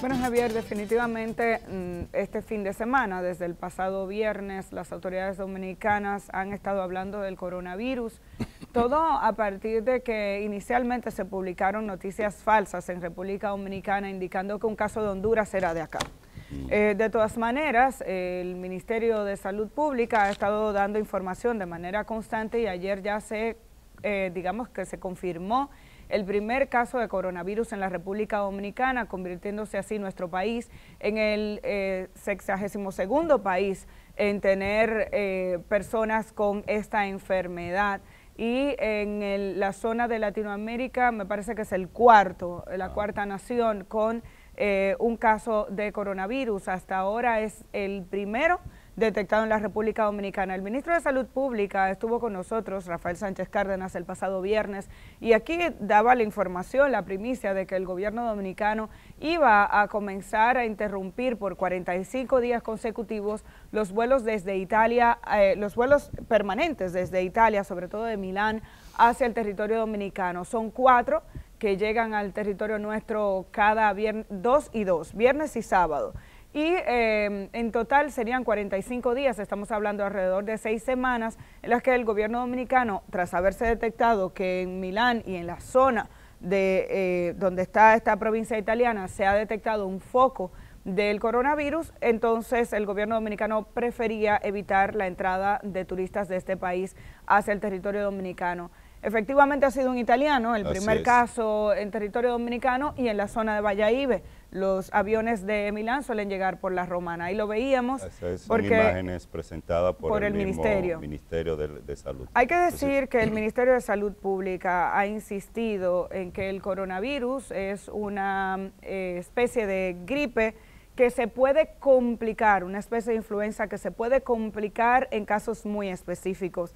Bueno, Javier, definitivamente mm, este fin de semana, desde el pasado viernes, las autoridades dominicanas han estado hablando del coronavirus. Todo a partir de que inicialmente se publicaron noticias falsas en República Dominicana indicando que un caso de Honduras era de acá. Mm. Eh, de todas maneras, el Ministerio de Salud Pública ha estado dando información de manera constante y ayer ya se, eh, digamos que se confirmó el primer caso de coronavirus en la República Dominicana, convirtiéndose así nuestro país en el eh, 62 país en tener eh, personas con esta enfermedad. Y en la zona de Latinoamérica me parece que es el cuarto, la ah. cuarta nación con eh, un caso de coronavirus. Hasta ahora es el primero detectado en la República Dominicana. El ministro de Salud Pública estuvo con nosotros, Rafael Sánchez Cárdenas, el pasado viernes y aquí daba la información, la primicia de que el gobierno dominicano iba a comenzar a interrumpir por 45 días consecutivos los vuelos desde Italia, eh, los vuelos permanentes desde Italia, sobre todo de Milán, hacia el territorio dominicano. Son cuatro que llegan al territorio nuestro cada viernes, dos y dos, viernes y sábado y em, en total serían 45 días, estamos hablando alrededor de seis semanas, en las que el gobierno dominicano, tras haberse detectado que en Milán y en la zona de eh, donde está esta provincia italiana se ha detectado un foco del coronavirus, entonces el gobierno dominicano prefería evitar la entrada de turistas de este país hacia el territorio dominicano. Efectivamente ha sido un italiano, el primer caso en territorio dominicano y en la zona de Valladolid los aviones de Milán suelen llegar por la Romana y lo veíamos porque imágenes presentadas por, el, Ministerio, ministerio de, Salud. Hay que decir que el Ministerio de Salud Pública ha insistido en que el coronavirus es una eh, especie de gripe que se puede complicar, una especie de influenza que se puede complicar en casos muy específicos.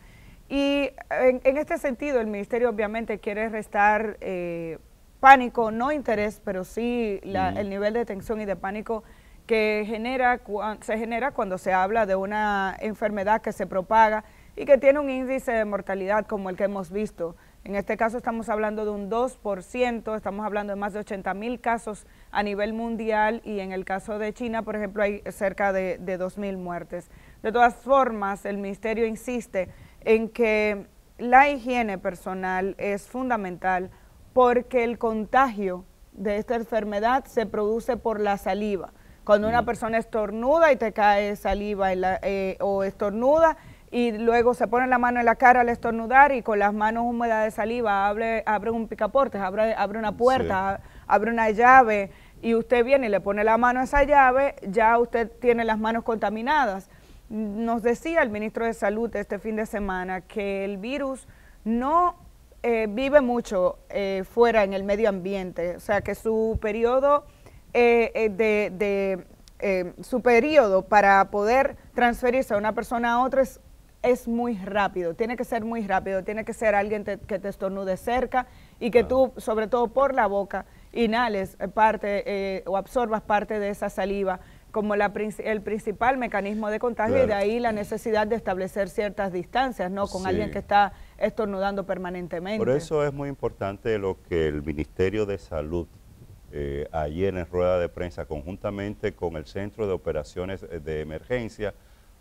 Y en, este sentido el Ministerio obviamente quiere restar... Eh, pánico, no interés, pero sí el nivel de tensión y de pánico que genera, se genera cuando se habla de una enfermedad que se propaga y que tiene un índice de mortalidad como el que hemos visto. En este caso estamos hablando de un 2%, estamos hablando de más de 80 mil casos a nivel mundial y en el caso de China, por ejemplo, hay cerca de, de 2 mil muertes. De todas formas, el ministerio insiste en que la higiene personal es fundamental porque el contagio de esta enfermedad se produce por la saliva. Cuando una mm. persona estornuda y te cae saliva eh, o estornuda y luego se pone la mano en la cara al estornudar y con las manos húmedas de saliva abre, un picaporte, abre, una puerta, abre una llave y usted viene y le pone la mano a esa llave, ya usted tiene las manos contaminadas. Nos decía el ministro de Salud este fin de semana que el virus no eh, vive mucho eh, fuera en el medio ambiente, o sea que su periodo eh, de, su periodo para poder transferirse de una persona a otra es, es, muy rápido, tiene que ser muy rápido, tiene que ser alguien que te estornude cerca y que tú, sobre todo por la boca, inhales parte o absorbas parte de esa saliva como la, el principal mecanismo de contagio y de ahí la necesidad de establecer ciertas distancias, ¿no? Con alguien que está estornudando permanentemente. Por eso es muy importante lo que el Ministerio de Salud eh, ayer en rueda de prensa, conjuntamente con el Centro de Operaciones eh, de Emergencia,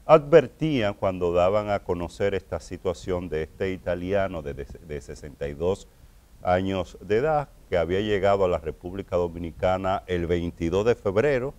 advertían cuando daban a conocer esta situación de este italiano de, 62 años de edad que había llegado a la República Dominicana el 22 de febrero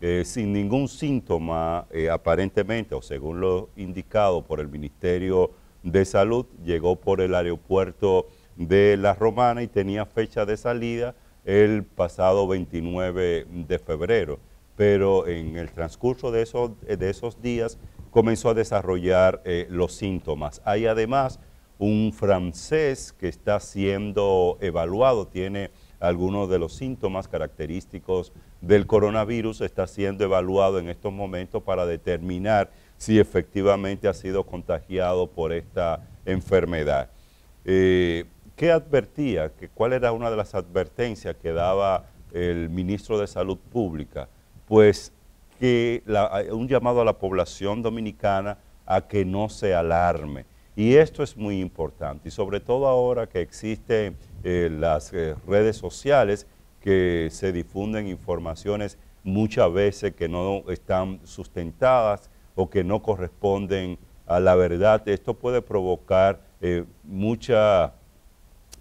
eh, sin ningún síntoma aparentemente o según lo indicado por el Ministerio de Salud, llegó por el aeropuerto de La Romana y tenía fecha de salida el pasado 29 de febrero, pero en el transcurso de esos, de esos días comenzó a desarrollar eh, los síntomas. Hay además un francés que está siendo evaluado, tiene algunos de los síntomas característicos del coronavirus, está siendo evaluado en estos momentos para determinar si efectivamente ha sido contagiado por esta enfermedad. Eh, ¿Qué advertía? Que ¿Cuál era una de las advertencias que daba el ministro de Salud Pública? Pues que eh, un llamado a la población dominicana a que no se alarme. Y esto es muy importante, y sobre todo ahora que existen eh, las redes sociales que se difunden informaciones muchas veces que no están sustentadas o que no corresponden a la verdad, esto puede provocar eh, mucha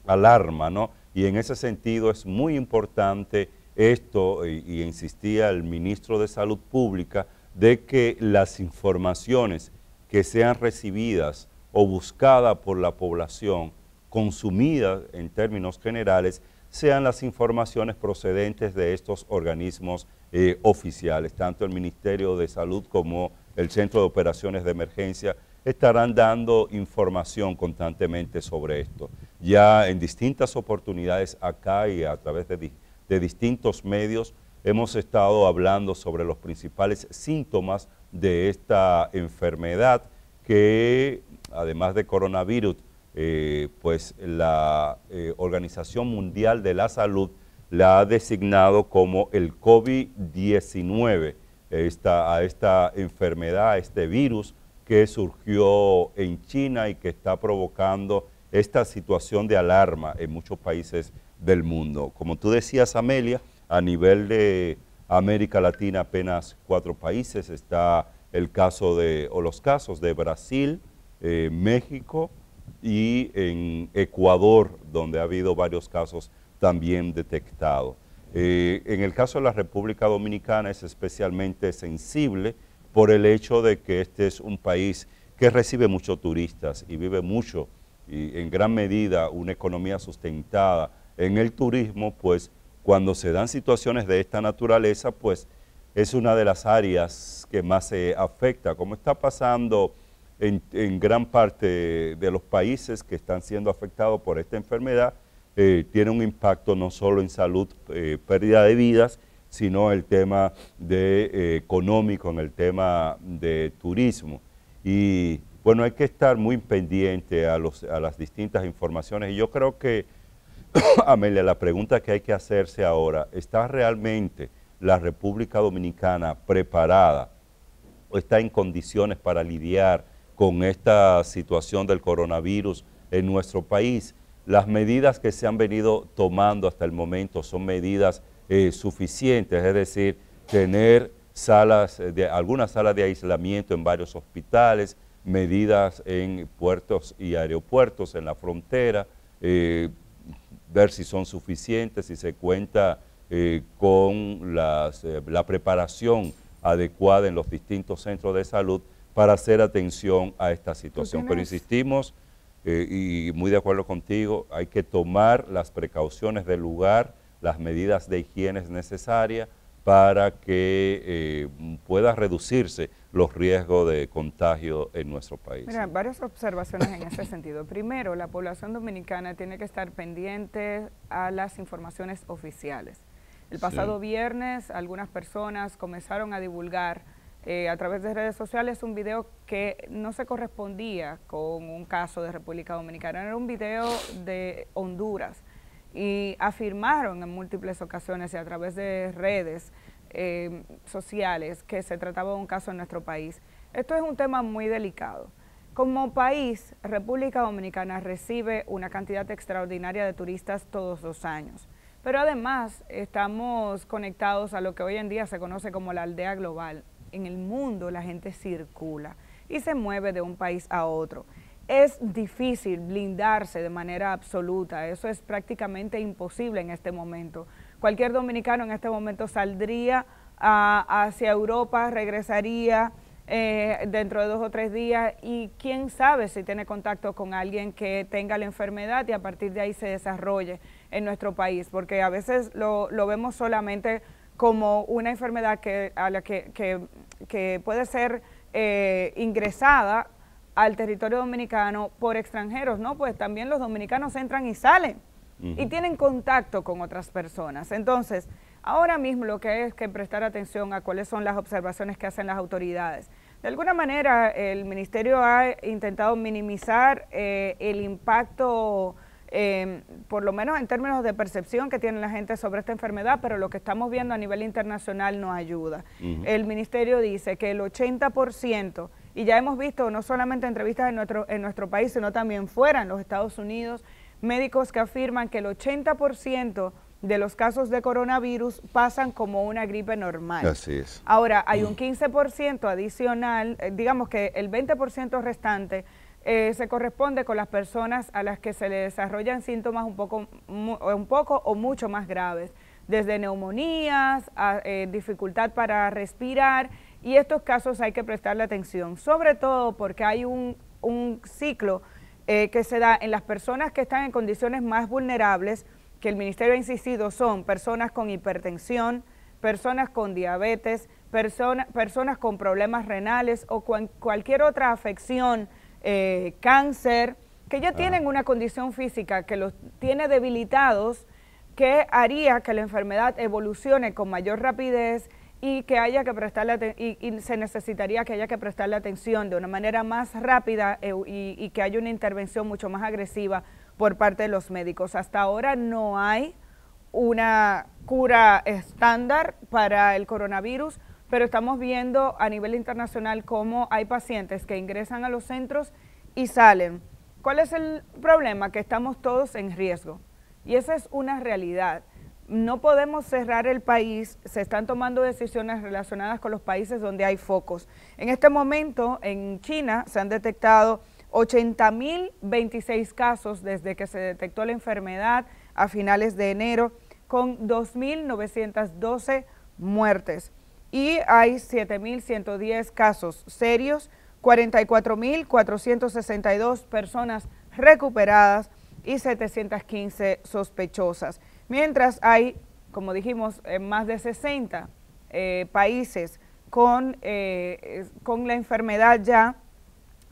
alarma, ¿no? Y en ese sentido es muy importante esto, y insistía el ministro de Salud Pública, de que las informaciones que sean recibidas o buscadas por la población, consumidas en términos generales, sean las informaciones procedentes de estos organismos eh, oficiales. Tanto el Ministerio de Salud como el Centro de Operaciones de Emergencia estarán dando información constantemente sobre esto. Ya en distintas oportunidades acá y a través de distintos medios hemos estado hablando sobre los principales síntomas de esta enfermedad que, además de coronavirus, eh, pues la eh, Organización Mundial de la Salud la ha designado como el COVID-19, esta, a esta enfermedad, a este virus que surgió en China y que está provocando esta situación de alarma en muchos países del mundo. Como tú decías, Amelia, a nivel de América Latina apenas cuatro países está el caso de, o los casos de Brasil, eh, México, y en Ecuador, donde ha habido varios casos también detectados. Eh, en el caso de la República Dominicana es especialmente sensible por el hecho de que este es un país que recibe muchos turistas y vive mucho y en gran medida una economía sustentada en el turismo, pues cuando se dan situaciones de esta naturaleza, pues es una de las áreas que más se afecta, como está pasando en, gran parte de los países que están siendo afectados por esta enfermedad, eh, tiene un impacto no solo en salud, eh, pérdida de vidas, sino el tema de, eh, económico, en el tema de turismo. Y bueno, hay que estar muy pendiente a, los, a las distintas informaciones. Y yo creo que, Amelia, la pregunta que hay que hacerse ahora, ¿está realmente la República Dominicana preparada o está en condiciones para lidiar con esta situación del coronavirus en nuestro país. Las medidas que se han venido tomando hasta el momento son medidas eh, suficientes, es decir, tener salas eh, de, algunas salas de aislamiento en varios hospitales, medidas en puertos y aeropuertos, en la frontera, eh, ver si son suficientes, si se cuenta con la preparación adecuada en los distintos centros de salud para hacer atención a esta situación. Pero insistimos, eh, y muy de acuerdo contigo, hay que tomar las precauciones del lugar, las medidas de higiene necesarias para que eh, pueda reducirse los riesgos de contagio en nuestro país. Mira, varias observaciones en ese sentido. Primero, la población dominicana tiene que estar pendiente a las informaciones oficiales. El pasado viernes algunas personas comenzaron a divulgar eh, a través de redes sociales un video que no se correspondía con un caso de República Dominicana, era un video de Honduras y afirmaron en múltiples ocasiones y a través de redes eh, sociales que se trataba de un caso en nuestro país. Esto es un tema muy delicado. Como país, República Dominicana recibe una cantidad extraordinaria de turistas todos los años, pero además estamos conectados a lo que hoy en día se conoce como la aldea global, en el mundo la gente circula y se mueve de un país a otro. Es difícil blindarse de manera absoluta, eso es prácticamente imposible en este momento. Cualquier dominicano en este momento saldría ah, hacia Europa, regresaría eh, dentro de dos o tres días y quién sabe si tiene contacto con alguien que tenga la enfermedad y a partir de ahí se desarrolle en nuestro país, porque a veces lo vemos solamente como una enfermedad que, a la que, puede ser eh, ingresada al territorio dominicano por extranjeros, ¿no? Pues también los dominicanos entran y salen y tienen contacto con otras personas. Entonces, ahora mismo lo que hay es que prestar atención a cuáles son las observaciones que hacen las autoridades. De alguna manera, el ministerio ha intentado minimizar eh, el impacto eh, por lo menos en términos de percepción que tiene la gente sobre esta enfermedad, pero lo que estamos viendo a nivel internacional nos ayuda. El ministerio dice que el 80%, y ya hemos visto no solamente entrevistas en nuestro, en nuestro país, sino también fuera, en los Estados Unidos, médicos que afirman que el 80% de los casos de coronavirus pasan como una gripe normal. Así es. Ahora, hay un 15% adicional, eh, digamos que el 20% restante eh, se corresponde con las personas a las que se les desarrollan síntomas un poco, eh, un poco o mucho más graves, desde neumonías, a, eh, dificultad para respirar, y estos casos hay que prestarle atención, sobre todo porque hay un, ciclo que se da en las personas que están en condiciones más vulnerables, que el Ministerio ha insistido son personas con hipertensión, personas con diabetes, personas con problemas renales o cualquier otra afección eh, cáncer, que ya ah. tienen una condición física que los tiene debilitados, que haría que la enfermedad evolucione con mayor rapidez y que haya que prestarle y, se necesitaría que haya que prestarle atención de una manera más rápida eh, y, que haya una intervención mucho más agresiva por parte de los médicos. Hasta ahora no hay una cura estándar para el coronavirus, pero estamos viendo a nivel internacional cómo hay pacientes que ingresan a los centros y salen. ¿Cuál es el problema? Que estamos todos en riesgo y esa es una realidad. No podemos cerrar el país, se están tomando decisiones relacionadas con los países donde hay focos. En este momento en China se han detectado 80.026 casos desde que se detectó la enfermedad a finales de enero, con 2.912 muertes y hay 7.110 casos serios, 44.462 personas recuperadas y 715 sospechosas. Mientras hay, como dijimos, eh, más de 60 eh, países con, eh, con la enfermedad ya,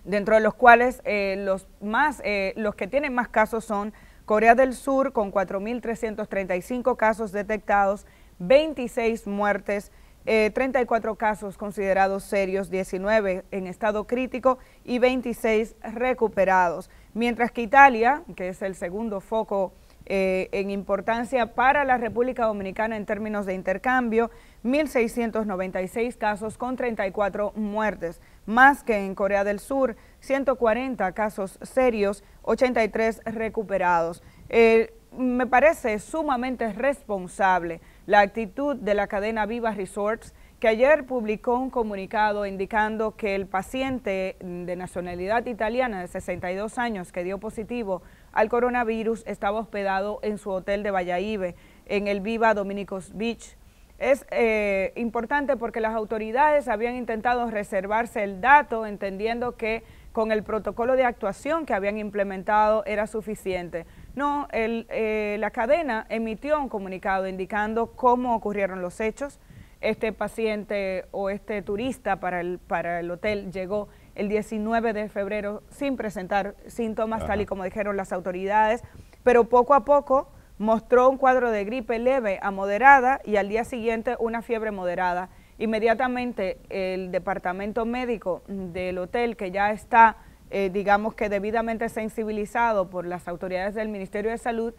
dentro de los cuales los, más, los que tienen más casos son Corea del Sur con 4.335 casos detectados, 26 muertes 34 eh, casos considerados serios, 19 en estado crítico y 26 recuperados. Mientras que Italia, que es el segundo foco eh, en importancia para la República Dominicana en términos de intercambio, 1.696 casos con 34 muertes, más que en Corea del Sur, 140 casos serios, 83 recuperados. Eh, me parece sumamente responsable la actitud de la cadena Viva Resorts, que ayer publicó un comunicado indicando que el paciente de nacionalidad italiana de 62 años que dio positivo al coronavirus estaba hospedado en su hotel de Valladolid, en el Viva Dominicos Beach. Es eh, importante porque las autoridades habían intentado reservarse el dato, entendiendo que con el protocolo de actuación que habían implementado era suficiente. No, el, eh, la cadena emitió un comunicado indicando cómo ocurrieron los hechos. Este paciente o este turista para el, para el hotel llegó el 19 de febrero sin presentar síntomas, tal y como dijeron las autoridades, pero poco a poco mostró un cuadro de gripe leve a moderada y al día siguiente una fiebre moderada. Inmediatamente el departamento médico del hotel, que ya está eh, digamos que debidamente sensibilizado por las autoridades del Ministerio de Salud,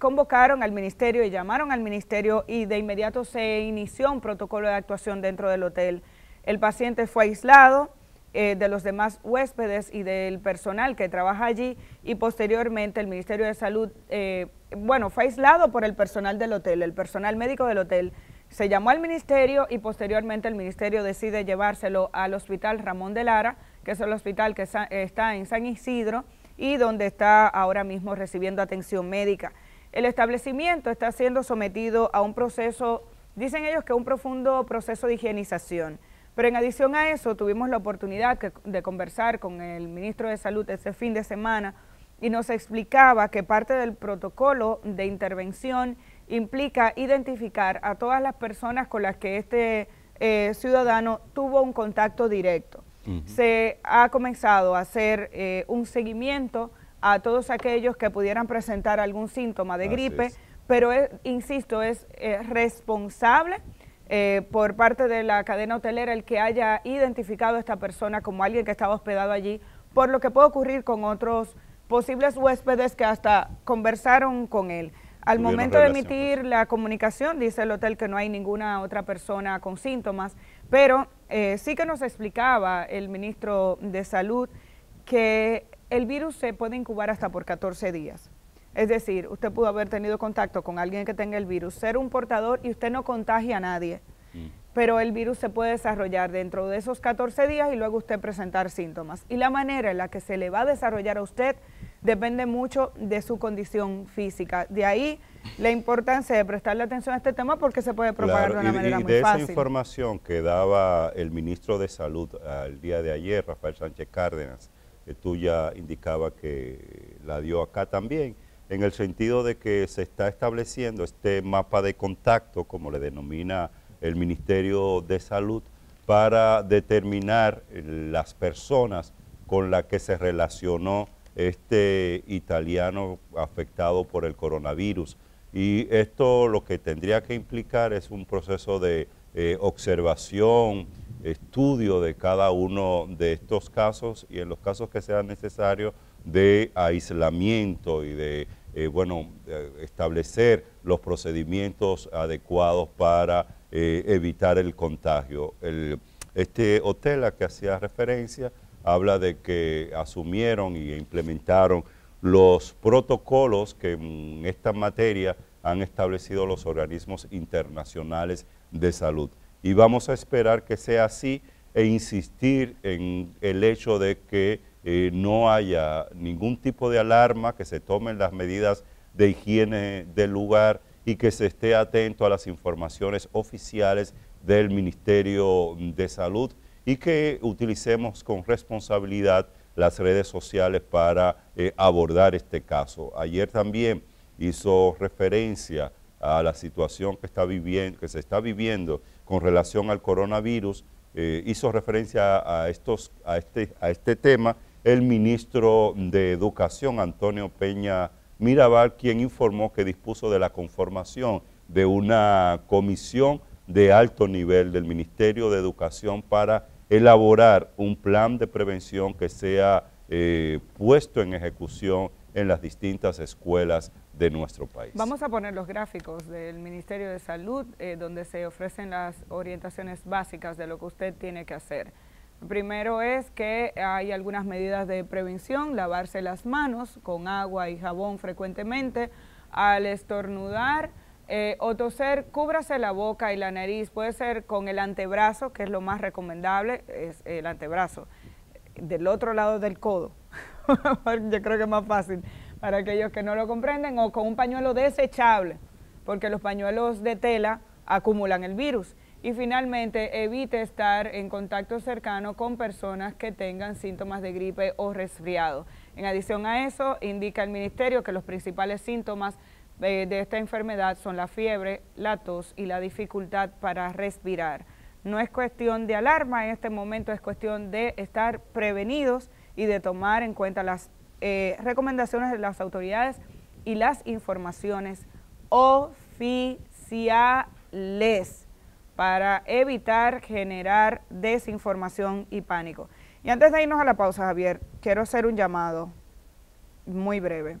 convocaron al ministerio y llamaron al ministerio y de inmediato se inició un protocolo de actuación dentro del hotel. El paciente fue aislado eh, de los demás huéspedes y del personal que trabaja allí y posteriormente el Ministerio de Salud, eh, bueno, fue aislado por el personal del hotel, el personal médico del hotel. Se llamó al ministerio y posteriormente el ministerio decide llevárselo al Hospital Ramón de Lara, que es el hospital que está en San Isidro y donde está ahora mismo recibiendo atención médica. El establecimiento está siendo sometido a un proceso, dicen ellos que un profundo proceso de higienización. Pero en adición a eso, tuvimos la oportunidad de conversar con el ministro de Salud ese fin de semana y nos explicaba que parte del protocolo de intervención implica identificar a todas las personas con las que este eh, ciudadano tuvo un contacto directo se ha comenzado a hacer eh, un seguimiento a todos aquellos que pudieran presentar algún síntoma de gripe, pero insisto, es eh, responsable eh, por parte de la cadena hotelera el que haya identificado a esta persona como alguien que estaba hospedado allí, por lo que puede ocurrir con otros posibles huéspedes que hasta conversaron con él. Al momento de emitir pues. la comunicación, dice el hotel que no hay ninguna otra persona con síntomas, pero eh, sí que nos explicaba el ministro de Salud que el virus se puede incubar hasta por 14 días. Es decir, usted pudo haber tenido contacto con alguien que tenga el virus, ser un portador y usted no contagia a nadie. Mm. Pero el virus se puede desarrollar dentro de esos 14 días y luego usted presentar síntomas. Y la manera en la que se le va a desarrollar a usted depende mucho de su condición física. De ahí la importancia de prestarle atención a este tema porque se puede propagar de una manera y de Esa información que daba el ministro de Salud el día de ayer, Rafael Sánchez Cárdenas, que eh, tú ya indicaba que la dio acá también, en el sentido de que se está estableciendo este mapa de contacto, como le denomina el Ministerio de Salud, para determinar las personas con las que se relacionó este italiano afectado por el coronavirus. Y esto lo que tendría que implicar es un proceso de eh, observación, estudio de cada uno de estos casos y en los casos que sean necesarios de aislamiento y de, eh, bueno, eh, establecer los procedimientos adecuados para evitar el contagio. este hotel a que hacía referencia habla de que asumieron y implementaron los protocolos que en esta materia han establecido los organismos internacionales de salud. Y vamos a esperar que sea así e insistir en el hecho de que eh, no haya ningún tipo de alarma, que se tomen las medidas de higiene del lugar y que se esté atento a las informaciones oficiales del Ministerio de Salud y que utilicemos con responsabilidad las redes sociales para eh, abordar este caso. Ayer también hizo referencia a la situación que, está viviendo, que se está viviendo con relación al coronavirus, eh, hizo referencia a, estos, a, este, a este tema el ministro de Educación, Antonio Peña Mirabal, quien informó que dispuso de la conformación de una comisión de alto nivel del Ministerio de Educación para elaborar un plan de prevención que sea eh, puesto en ejecución en las distintas escuelas de nuestro país. Vamos a poner los gráficos del Ministerio de Salud, eh, donde se ofrecen las orientaciones básicas de lo que usted tiene que hacer. Primero es que hay algunas medidas de prevención, lavarse las manos con agua y jabón frecuentemente, al estornudar, eh, o toser, cúbrase la boca y la nariz, puede ser con el antebrazo, que es lo más recomendable, es el antebrazo, del otro lado del codo, yo creo que es más fácil para aquellos que no lo comprenden, o con un pañuelo desechable, porque los pañuelos de tela acumulan el virus. Y finalmente, evite estar en contacto cercano con personas que tengan síntomas de gripe o resfriado. En adición a eso, indica el ministerio que los principales síntomas de, esta enfermedad son la fiebre, la tos y la dificultad para respirar. No es cuestión de alarma en este momento, es cuestión de estar prevenidos y de tomar en cuenta las eh, recomendaciones de las autoridades y las informaciones oficiales para evitar generar desinformación y pánico. Y antes de irnos a la pausa, Javier, quiero hacer un llamado muy breve.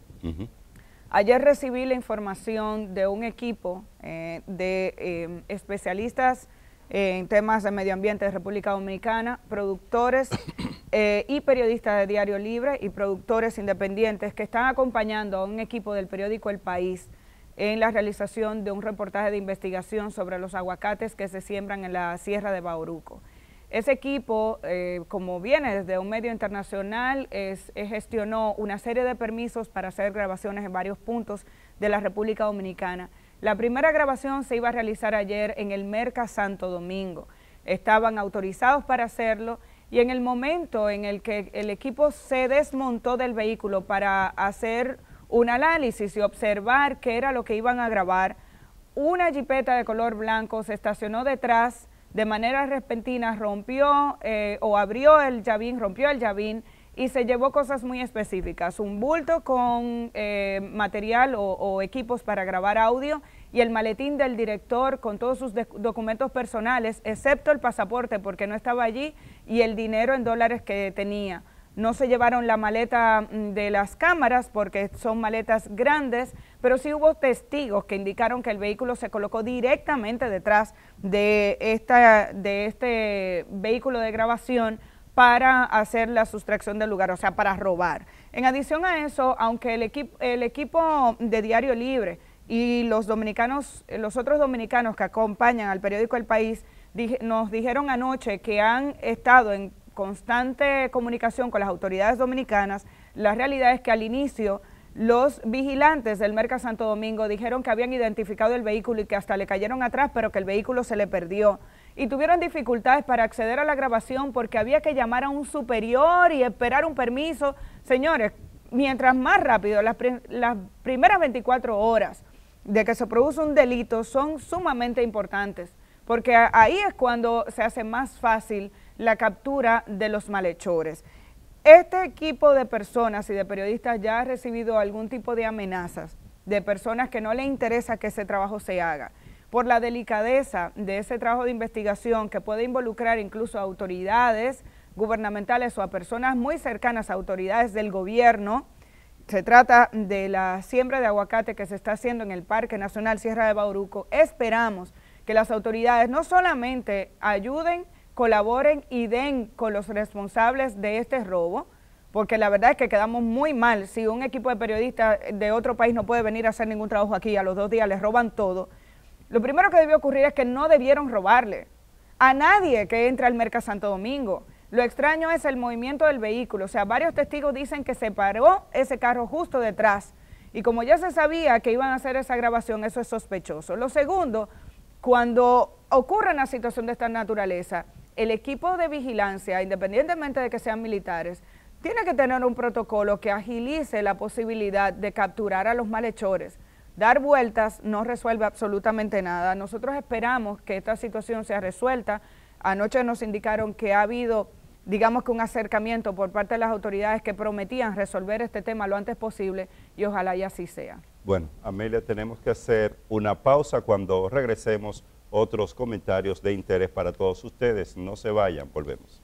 Ayer recibí la información de un equipo eh, de em, especialistas eh, en temas de medio ambiente de República Dominicana, productores eh, y periodistas de Diario Libre y productores independientes que están acompañando a un equipo del periódico El País en la realización de un reportaje de investigación sobre los aguacates que se siembran en la Sierra de Bauruco. Ese equipo, eh, como viene desde un medio internacional, eh, gestionó una serie de permisos para hacer grabaciones en varios puntos de la República Dominicana. La primera grabación se iba a realizar ayer en el Merca Santo Domingo. Estaban autorizados para hacerlo y en el momento en el que el equipo se desmontó del vehículo para hacer un análisis y observar qué era lo que iban a grabar, una jipeta de color blanco se estacionó detrás de manera repentina rompió eh, o abrió el llavín, rompió el llavín y se llevó cosas muy específicas, un bulto con eh, material o, equipos para grabar audio y el maletín del director con todos sus documentos personales, excepto el pasaporte porque no estaba allí, y el dinero en dólares que tenía. No se llevaron la maleta mm, de las cámaras porque son maletas grandes, pero sí hubo testigos que indicaron que el vehículo se colocó directamente detrás de, esta, de este vehículo de grabación para hacer la sustracción del lugar, o sea, para robar. En adición a eso, aunque el, equipo, el equipo de Diario Libre y los dominicanos, los otros dominicanos que acompañan al periódico El País, nos dijeron anoche que han estado en constante comunicación con las autoridades dominicanas, la realidad es que al inicio los vigilantes del Merca Santo Domingo dijeron que habían identificado el vehículo y que hasta le cayeron atrás, pero que el vehículo se le perdió. Y tuvieron dificultades para acceder a la grabación porque había que llamar a un superior y esperar un permiso. Señores, mientras más rápido, las, primeras 24 horas de que se produce un delito son sumamente importantes, porque ahí es cuando se hace más fácil la captura de los malhechores. Este equipo de personas y de periodistas ya ha recibido algún tipo de amenazas de personas que no le interesa que ese trabajo se haga por la delicadeza de ese trabajo de investigación que puede involucrar incluso a autoridades gubernamentales o a personas muy cercanas a autoridades del gobierno. Se trata de la siembra de aguacate que se está haciendo en el Parque Nacional Sierra de Bauruco. Esperamos que las autoridades no solamente ayuden colaboren y den con los responsables de este robo, porque la verdad es que quedamos muy mal. Si un equipo de periodistas de otro país no puede venir a hacer ningún trabajo aquí, a los dos días les roban todo, lo primero que debió ocurrir es que no debieron robarle a nadie que entra al Merca Santo Domingo. Lo extraño es el movimiento del vehículo, o sea, varios testigos dicen que se paró ese carro justo detrás y como ya se sabía que iban a hacer esa grabación, eso es sospechoso. Lo segundo, cuando ocurre una situación de esta naturaleza, el equipo de vigilancia, independientemente de que sean militares, tiene que tener un protocolo que agilice la posibilidad de capturar a los malhechores. Dar vueltas no resuelve absolutamente nada. Nosotros esperamos que esta situación sea resuelta. Anoche nos indicaron que ha habido, digamos que un acercamiento por parte de las autoridades que prometían resolver este tema lo antes posible y ojalá y así sea. Bueno, Amelia, tenemos que hacer una pausa cuando regresemos otros comentarios de interés para todos ustedes. No se vayan, volvemos.